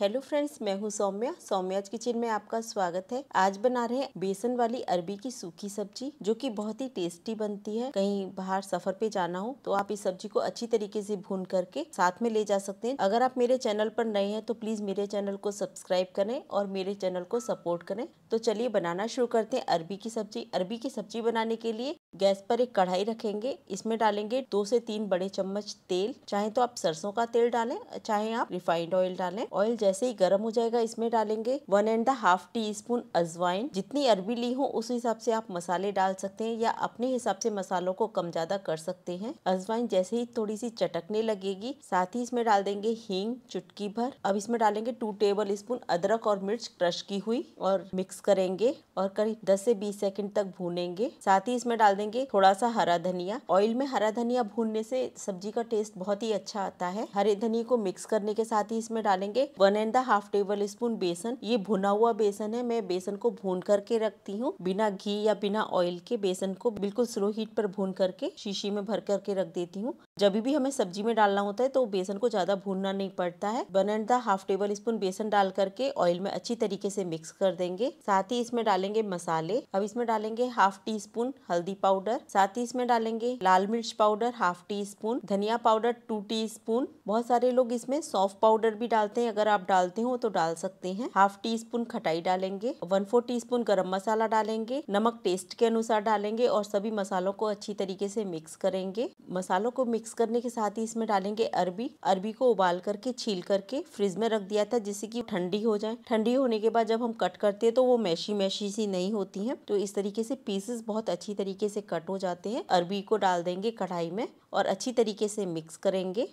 hello friends मैं हूँ Saumya सौम्याज kitchen में आपका स्वागत है आज बना रहे हैं बेसन वाली अरबी की सूखी सब्जी जो कि बहुत ही टेस्टी बनती है कहीं बाहर सफर पे जाना हो तो आप इस सब्जी को अच्छी तरीके से भून करके साथ में ले जा सकते हैं अगर आप मेरे चैनल पर नए हैं तो प्लीज मेरे चैनल को सब्सक्राइब करें और मेरे चैनल को सपोर्ट करें तो चलिए बनाना शुरू करते हैं अरबी की सब्जी अरबी की सब्जी बनाने के लिए गैस पर एक कढ़ाई रखेंगे इसमें डालेंगे दो से तीन बड़े चम्मच तेल चाहे तो आप सरसों का तेल डालें चाहे आप रिफाइंड ऑयल डालें ऑयल जैसे ही गर्म हो जाएगा इसमें डालेंगे one and half teaspoon अजवाइन जितनी अरबी ली हो उस हिसाब से आप मसाले डाल सकते हैं या अपने हिसाब से मसालों को कम ज्यादा कर सकते हैं अजवाइन जैसे ही थोड़ी सी चटकने लगेगी साथ ही इसमें डाल देंगे हींग चुटकी भर अब इसमें डालेंगे टू टेबल स्पून अदरक और मिर्च क्रश की हुई और मिक्स करेंगे और करीब दस से बीस सेकेंड तक भूनेंगे साथ ही इसमें डाल देंगे थोड़ा सा हरा धनिया ऑयल में हरा धनिया भूनने से सब्जी का टेस्ट बहुत ही अच्छा आता है हरे धनिया को मिक्स करने के साथ ही इसमें डालेंगे one and the half tablespoon बेसन ये भुना हुआ बेसन है मैं बेसन को भून करके रखती हूँ बिना घी या बिना ऑयल के बेसन को बिल्कुल स्लो हीट पर भून करके शीशी में भर करके रख देती हूँ जब भी हमें सब्जी में डालना होता है तो बेसन को ज्यादा भूनना नहीं पड़ता है one and the half tablespoon बेसन डाल करके ऑयल में अच्छी तरीके से मिक्स कर देंगे साथ ही इसमें डालेंगे मसाले अब इसमें डालेंगे हाफ टी स्पून हल्दी पाउडर साथ ही इसमें डालेंगे लाल मिर्च पाउडर हाफ टी स्पून धनिया पाउडर टू टी स्पून बहुत सारे लोग इसमें सौफ पाउडर भी डालते हैं अगर आप डालते हो तो डाल सकते हैं हाफ टी स्पून खटाई डालेंगे वन फोर टी स्पून गर्म मसाला डालेंगे नमक टेस्ट के अनुसार डालेंगे और सभी मसालों को अच्छी तरीके से मिक्स करेंगे मसालों को मिक्स करने के साथ ही इसमें डालेंगे अरबी अरबी को उबाल करके छील करके फ्रिज में रख दिया था जिससे कि ठंडी हो जाए ठंडी होने के बाद जब हम कट करते हैं तो वो मैशी मैशी सी नहीं होती है तो इस तरीके से पीसेस बहुत अच्छी तरीके से से कट हो जाते हैं अरबी को डाल देंगे कढ़ाई में और अच्छी तरीके से मिक्स करेंगे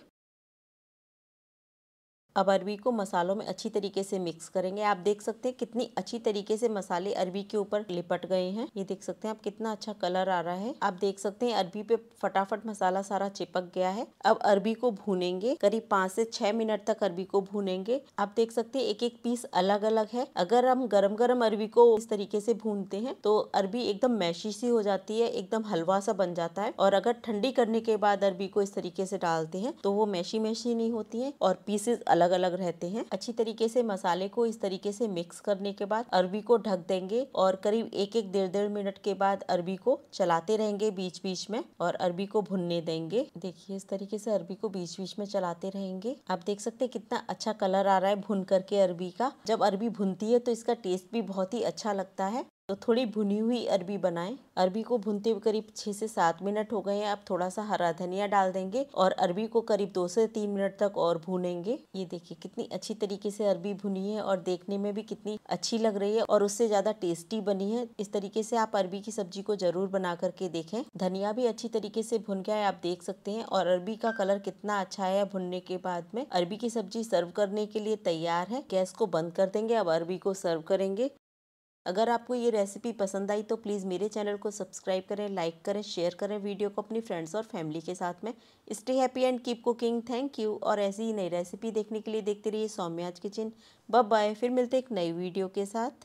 अब अरबी को मसालों में अच्छी तरीके से मिक्स करेंगे आप देख सकते हैं कितनी अच्छी तरीके से मसाले अरबी के ऊपर लिपट गए हैं ये देख सकते हैं आप कितना अच्छा कलर आ रहा है आप देख सकते हैं अरबी पे फटाफट मसाला सारा चिपक गया है अब अरबी को भूनेंगे करीब पाँच से छह मिनट तक अरबी को भूनेंगे आप देख सकते हैं एक एक पीस अलग अलग है अगर हम गरम गरम अरबी को इस तरीके से भूनते हैं तो अरबी एकदम मैशी सी हो जाती है एकदम हलवा सा बन जाता है और अगर ठंडी करने के बाद अरबी को इस तरीके से डालते हैं तो वो मैशी मैशी नहीं होती है और पीसेस अलग अलग अलग रहते हैं अच्छी तरीके से मसाले को इस तरीके से मिक्स करने के बाद अरबी को ढक देंगे और करीब एक एक डेढ़ डेढ़ मिनट के बाद अरबी को चलाते रहेंगे बीच बीच में और अरबी को भुनने देंगे देखिए इस तरीके से अरबी को बीच बीच में चलाते रहेंगे आप देख सकते हैं कितना अच्छा कलर आ रहा है भुन करके अरबी का जब अरबी भुनती है तो इसका टेस्ट भी बहुत ही अच्छा लगता है तो थोड़ी भुनी हुई अरबी बनाएं अरबी को भुनते हुए करीब छः से सात मिनट हो गए हैं आप थोड़ा सा हरा धनिया डाल देंगे और अरबी को करीब दो से तीन मिनट तक और भूनेंगे ये देखिए कितनी अच्छी तरीके से अरबी भुनी है और देखने में भी कितनी अच्छी लग रही है और उससे ज़्यादा टेस्टी बनी है इस तरीके से आप अरबी की सब्जी को ज़रूर बना करके देखें धनिया भी अच्छी तरीके से भुन गया है आप देख सकते हैं और अरबी का कलर कितना अच्छा है भुनने के बाद में अरबी की सब्जी सर्व करने के लिए तैयार है गैस को बंद कर देंगे अब अरबी को सर्व करेंगे अगर आपको ये रेसिपी पसंद आई तो प्लीज़ मेरे चैनल को सब्सक्राइब करें लाइक करें शेयर करें वीडियो को अपनी फ्रेंड्स और फैमिली के साथ में stay happy and keep cooking thank you और ऐसी ही नई रेसिपी देखने के लिए देखते रहिए सौम्याज किचन बब बाय फिर मिलते एक नई वीडियो के साथ